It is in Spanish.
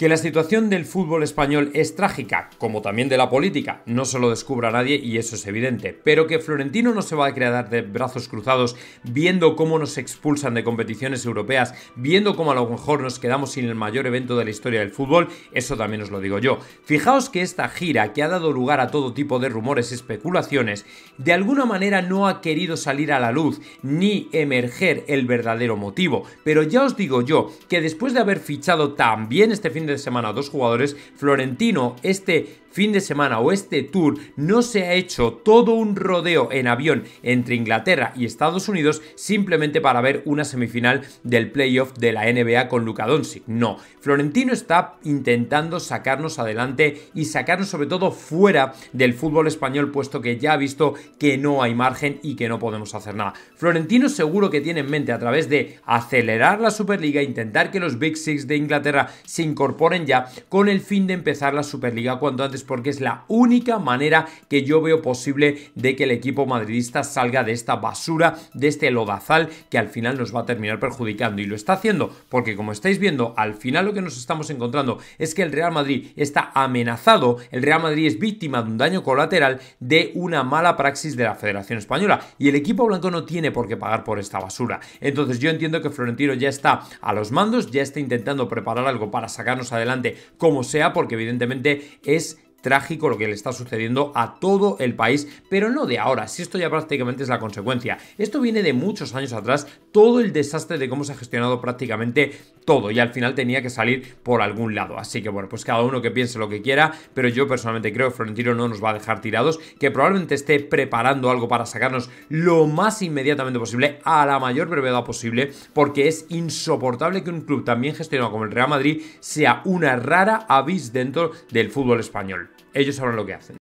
Que la situación del fútbol español es trágica, como también de la política, no se lo descubra nadie y eso es evidente, pero que Florentino no se va a quedar de brazos cruzados viendo cómo nos expulsan de competiciones europeas, viendo cómo a lo mejor nos quedamos sin el mayor evento de la historia del fútbol, eso también os lo digo yo. Fijaos que esta gira, que ha dado lugar a todo tipo de rumores y especulaciones, de alguna manera no ha querido salir a la luz ni emerger el verdadero motivo, pero ya os digo yo que después de haber fichado también este fin de de semana dos jugadores, Florentino este fin de semana o este tour no se ha hecho todo un rodeo en avión entre Inglaterra y Estados Unidos simplemente para ver una semifinal del playoff de la NBA con Luka Doncic. No, Florentino está intentando sacarnos adelante y sacarnos sobre todo fuera del fútbol español puesto que ya ha visto que no hay margen y que no podemos hacer nada. Florentino seguro que tiene en mente a través de acelerar la Superliga, intentar que los Big Six de Inglaterra se incorporen incorporen ya con el fin de empezar la Superliga cuanto antes porque es la única manera que yo veo posible de que el equipo madridista salga de esta basura, de este lodazal que al final nos va a terminar perjudicando y lo está haciendo porque como estáis viendo al final lo que nos estamos encontrando es que el Real Madrid está amenazado, el Real Madrid es víctima de un daño colateral de una mala praxis de la Federación Española y el equipo blanco no tiene por qué pagar por esta basura. Entonces yo entiendo que Florentino ya está a los mandos, ya está intentando preparar algo para sacar adelante como sea, porque evidentemente es trágico lo que le está sucediendo a todo el país, pero no de ahora, si esto ya prácticamente es la consecuencia. Esto viene de muchos años atrás, todo el desastre de cómo se ha gestionado prácticamente todo y al final tenía que salir por algún lado. Así que bueno, pues cada uno que piense lo que quiera, pero yo personalmente creo que Florentino no nos va a dejar tirados, que probablemente esté preparando algo para sacarnos lo más inmediatamente posible, a la mayor brevedad posible, porque es insoportable que un club también gestionado como el Real Madrid sea una rara avis dentro del fútbol español ellos saben lo que hacen.